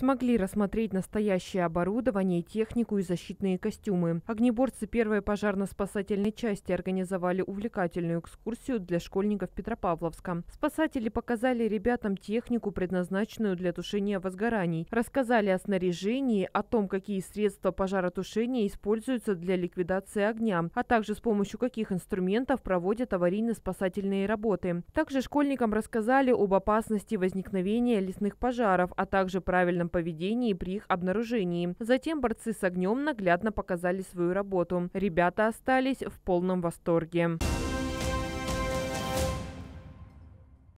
смогли рассмотреть настоящее оборудование, технику и защитные костюмы. Огнеборцы первой пожарно-спасательной части организовали увлекательную экскурсию для школьников Петропавловска. Спасатели показали ребятам технику, предназначенную для тушения возгораний, рассказали о снаряжении, о том, какие средства пожаротушения используются для ликвидации огня, а также с помощью каких инструментов проводят аварийно-спасательные работы. Также школьникам рассказали об опасности возникновения лесных пожаров, а также правильном поведении при их обнаружении. Затем борцы с огнем наглядно показали свою работу. Ребята остались в полном восторге.